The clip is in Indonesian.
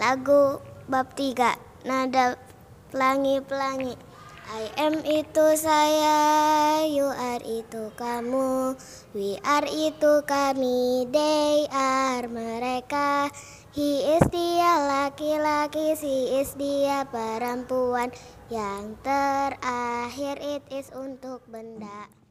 Lagu bab tiga Nada pelangi-pelangi I am itu saya, you are itu kamu, we are itu kami, they are mereka. He is dia laki-laki, she is dia perempuan. Yang terakhir it is untuk benda.